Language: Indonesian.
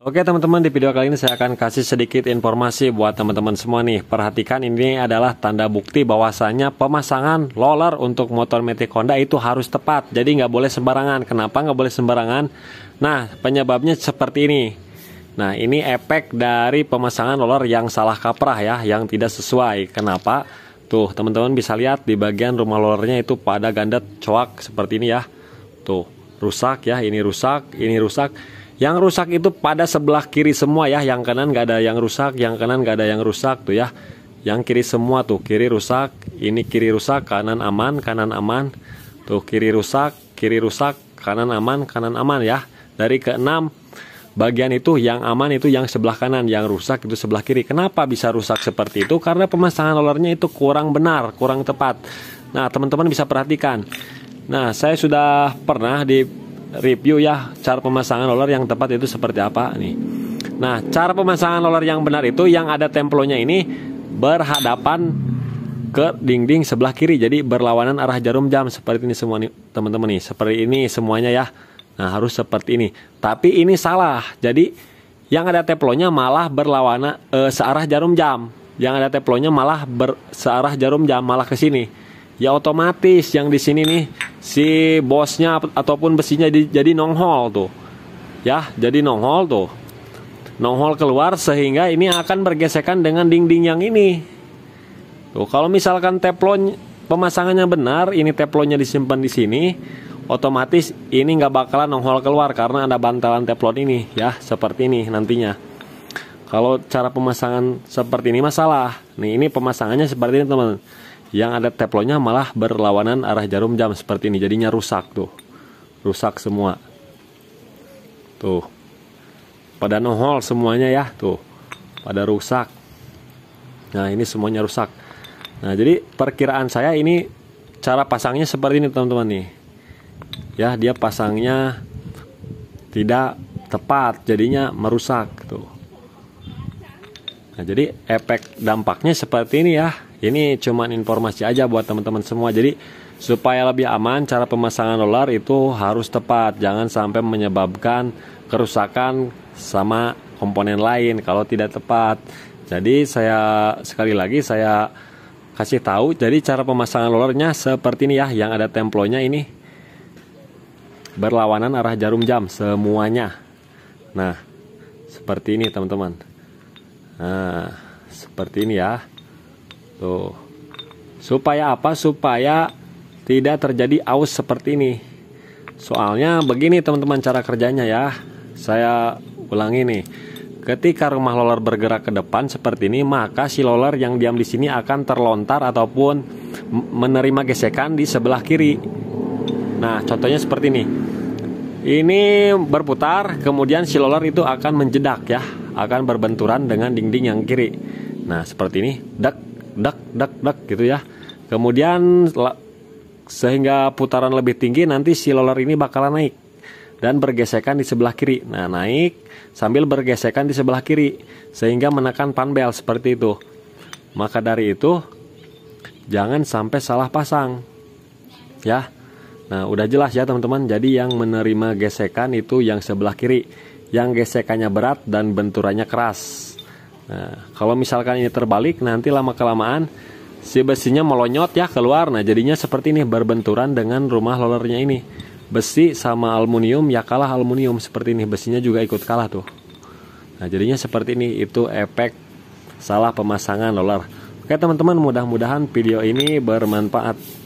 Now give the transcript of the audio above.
Oke teman-teman di video kali ini saya akan kasih sedikit informasi buat teman-teman semua nih Perhatikan ini adalah tanda bukti bahwasannya pemasangan roller untuk motor metik Honda itu harus tepat Jadi nggak boleh sembarangan, kenapa nggak boleh sembarangan? Nah penyebabnya seperti ini Nah ini efek dari pemasangan roller yang salah kaprah ya, yang tidak sesuai Kenapa? Tuh teman-teman bisa lihat di bagian rumah rollernya itu pada ganda coak seperti ini ya Tuh rusak ya, ini rusak, ini rusak yang rusak itu pada sebelah kiri semua ya, yang kanan nggak ada yang rusak, yang kanan nggak ada yang rusak tuh ya. Yang kiri semua tuh, kiri rusak, ini kiri rusak, kanan aman, kanan aman. Tuh kiri rusak, kiri rusak, kanan aman, kanan aman ya. Dari ke keenam bagian itu yang aman itu yang sebelah kanan, yang rusak itu sebelah kiri. Kenapa bisa rusak seperti itu? Karena pemasangan rollernya itu kurang benar, kurang tepat. Nah, teman-teman bisa perhatikan. Nah, saya sudah pernah di review ya cara pemasangan roller yang tepat itu seperti apa nih. Nah, cara pemasangan roller yang benar itu yang ada templonya ini berhadapan ke dinding sebelah kiri. Jadi berlawanan arah jarum jam seperti ini semua nih teman-teman nih. Seperti ini semuanya ya. Nah, harus seperti ini. Tapi ini salah. Jadi yang ada templonya malah berlawanan e, eh, searah jarum jam. Yang ada templonya malah ber, searah jarum jam malah ke sini ya otomatis yang di sini nih si bosnya ataupun besinya jadi nonghol tuh. Ya, jadi nonghol tuh. Nonghol keluar sehingga ini akan bergesekan dengan dinding yang ini. Tuh, kalau misalkan teflon pemasangannya benar, ini teflonnya disimpan di sini, otomatis ini nggak bakalan nonghol keluar karena ada bantalan teflon ini ya, seperti ini nantinya kalau cara pemasangan seperti ini masalah. Nih ini pemasangannya seperti ini teman teman yang ada teplonya malah berlawanan arah jarum jam seperti ini jadinya rusak tuh rusak semua tuh pada nohol semuanya ya tuh pada rusak nah ini semuanya rusak nah jadi perkiraan saya ini cara pasangnya seperti ini teman-teman nih ya dia pasangnya tidak tepat jadinya merusak tuh Nah, jadi efek dampaknya seperti ini ya. Ini cuma informasi aja buat teman-teman semua. Jadi supaya lebih aman cara pemasangan dolar itu harus tepat, jangan sampai menyebabkan kerusakan sama komponen lain kalau tidak tepat. Jadi saya sekali lagi saya kasih tahu jadi cara pemasangan dolarnya seperti ini ya yang ada templonya ini berlawanan arah jarum jam semuanya. Nah, seperti ini teman-teman. Nah, seperti ini ya. Tuh. Supaya apa? Supaya tidak terjadi aus seperti ini. Soalnya begini teman-teman cara kerjanya ya. Saya ulangi nih. Ketika rumah lolar bergerak ke depan seperti ini, maka si lolar yang diam di sini akan terlontar ataupun menerima gesekan di sebelah kiri. Nah, contohnya seperti ini. Ini berputar, kemudian si lolar itu akan menjedak ya akan berbenturan dengan dinding yang kiri. Nah, seperti ini, dak dak dak dak gitu ya. Kemudian sehingga putaran lebih tinggi nanti si roller ini bakalan naik dan bergesekan di sebelah kiri. Nah, naik sambil bergesekan di sebelah kiri sehingga menekan panbel seperti itu. Maka dari itu jangan sampai salah pasang. Ya. Nah, udah jelas ya teman-teman. Jadi yang menerima gesekan itu yang sebelah kiri yang gesekannya berat dan benturannya keras. Nah, kalau misalkan ini terbalik nanti lama kelamaan si besinya melonyot ya keluar. Nah, jadinya seperti ini berbenturan dengan rumah lolernya ini. Besi sama aluminium ya kalah aluminium seperti ini besinya juga ikut kalah tuh. Nah, jadinya seperti ini itu efek salah pemasangan roller. Oke, teman-teman, mudah-mudahan video ini bermanfaat.